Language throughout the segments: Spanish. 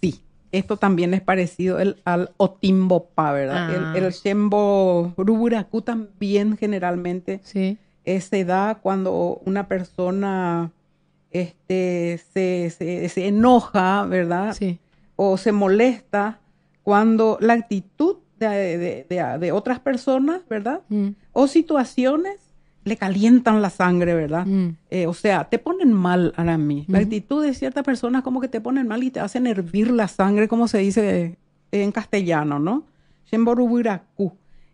Sí, esto también es parecido al otimbopa, ¿verdad? El, ah. el también generalmente se da cuando una persona este, se, enoja, ¿verdad? Sí. O se molesta cuando la actitud de, otras personas, ¿verdad? Mm. O situaciones le calientan la sangre, ¿verdad? Mm. Eh, o sea, te ponen mal a mí. La actitud de ciertas personas como que te ponen mal y te hacen hervir la sangre, como se dice en castellano, ¿no?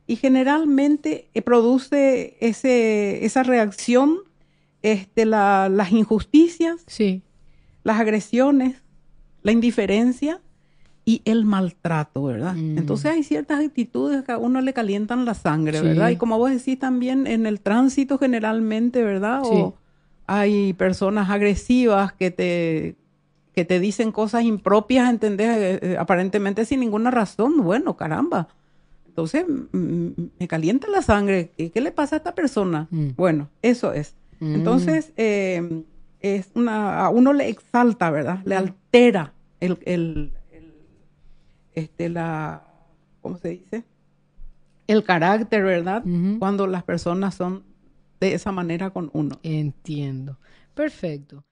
Y generalmente eh, produce ese, esa reacción este, las injusticias, sí. las agresiones, la indiferencia y el maltrato, ¿verdad? Mm. Entonces hay ciertas actitudes que a uno le calientan la sangre, ¿verdad? Y como vos decís también en el tránsito generalmente, ¿verdad? O hay personas agresivas que te que te dicen cosas impropias, ¿entendés? Eh, eh, aparentemente sin ninguna razón, bueno, caramba. Entonces mm, mm, me calienta la sangre, ¿qué, le pasa a esta persona? Bueno, eso es. Entonces eh, es una, a uno le exalta, ¿verdad? Le altera el este, la, ¿cómo se dice? El carácter, ¿verdad? Cuando las personas son de esa manera con uno. Entiendo. Perfecto.